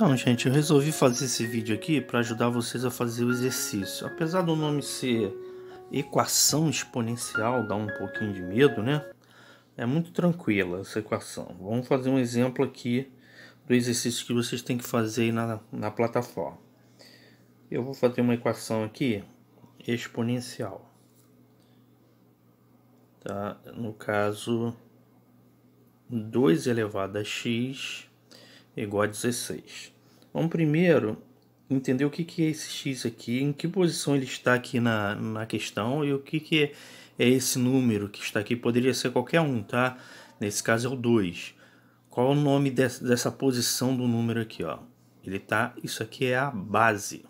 Então, gente, eu resolvi fazer esse vídeo aqui para ajudar vocês a fazer o exercício. Apesar do nome ser equação exponencial, dá um pouquinho de medo, né? É muito tranquila essa equação. Vamos fazer um exemplo aqui do exercício que vocês têm que fazer na, na plataforma. Eu vou fazer uma equação aqui exponencial. Tá? No caso, 2 elevado a x igual a 16. Vamos primeiro entender o que, é esse x aqui, em que posição ele está aqui na, na questão e o que, que é, é esse número que está aqui. Poderia ser qualquer um, tá? Nesse caso é o 2. Qual é o nome dessa posição do número aqui, ó? Ele tá, isso aqui é a base.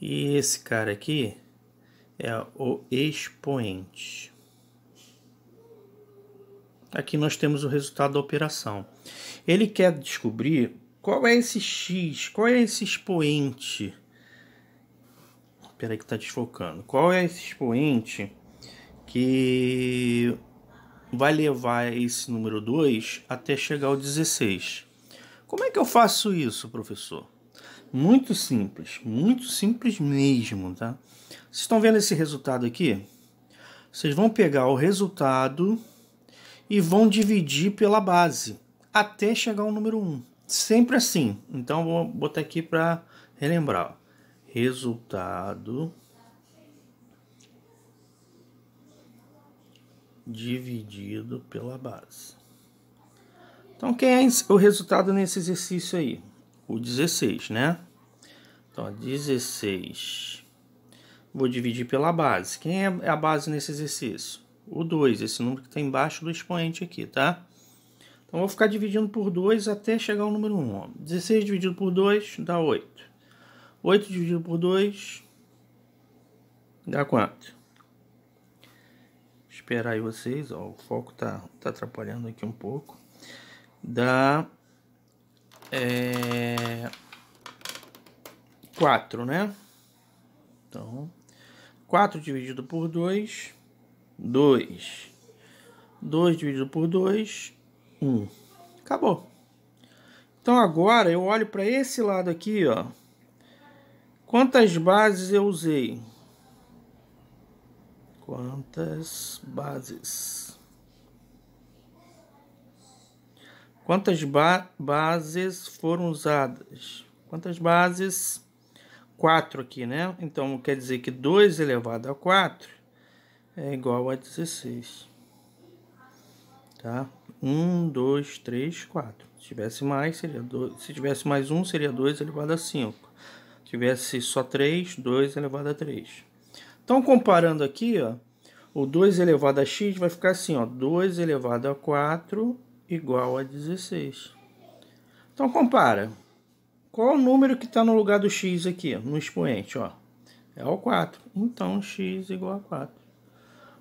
E esse cara aqui é o expoente. Aqui nós temos o resultado da operação. Ele quer descobrir qual é esse x, qual é esse expoente. Espera aí que está desfocando. Qual é esse expoente que vai levar esse número 2 até chegar ao 16. Como é que eu faço isso, professor? Muito simples, muito simples mesmo, tá? Vocês estão vendo esse resultado aqui? Vocês vão pegar o resultado e vão dividir pela base até chegar ao número 1. Sempre assim. Então vou botar aqui para relembrar. Resultado dividido pela base. Então quem é o resultado nesse exercício aí? O 16, né? Então 16 vou dividir pela base. Quem é, é a base nesse exercício? o 2, esse número que está embaixo do expoente aqui, tá? Então, vou ficar dividindo por 2 até chegar ao número 1. Um. 16 dividido por 2 dá 8. 8 dividido por 2 dá quanto? Esperar aí vocês, ó, o foco tá, tá atrapalhando aqui um pouco. Dá é, 4, né? Então, 4 dividido por 2 2. 2 dividido por 2, 1. Acabou. Então agora eu olho para esse lado aqui, ó. Quantas bases eu usei? Quantas bases? Quantas ba bases foram usadas? Quantas bases? 4 aqui, né? Então quer dizer que 2 elevado a 4 é igual a 16. Tá? 1, 2, 3, 4. Se tivesse mais, seria 2. Se tivesse mais 1, seria 2 elevado a 5. Se tivesse só 3, 2 elevado a 3. Então, comparando aqui, ó, o 2 elevado a x vai ficar assim, ó, 2 elevado a 4 igual a 16. Então, compara. Qual o número que está no lugar do x aqui, no expoente? Ó? É o 4. Então, x igual a 4.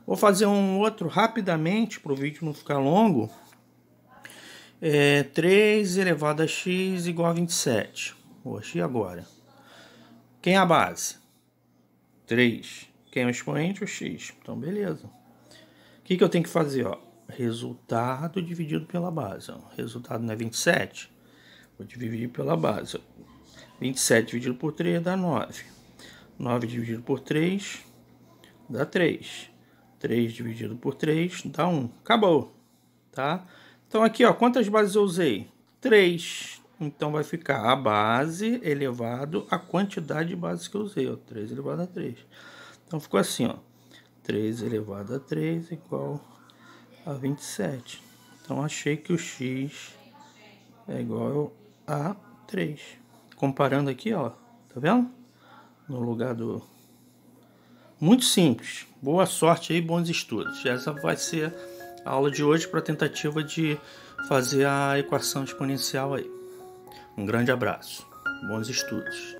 Vou fazer um outro rapidamente para o vídeo não ficar longo. É 3 elevado a x igual a 27. Vou e agora? Quem é a base? 3. Quem é o expoente? O x. Então, beleza. O que, que eu tenho que fazer? Ó? Resultado dividido pela base. Ó. Resultado não é 27? Vou dividir pela base. 27 dividido por 3 dá 9. 9 dividido por 3 dá 3. 3 dividido por 3 dá 1. Acabou, tá? Então aqui, ó, quantas bases eu usei? 3. Então vai ficar a base elevado à quantidade de bases que eu usei, ó, 3 elevado a 3. Então ficou assim, ó, 3 elevado a 3 igual a 27. Então achei que o x é igual a 3. Comparando aqui, ó, tá vendo? No lugar do muito simples. Boa sorte aí, bons estudos. Essa vai ser a aula de hoje para tentativa de fazer a equação exponencial aí. Um grande abraço. Bons estudos.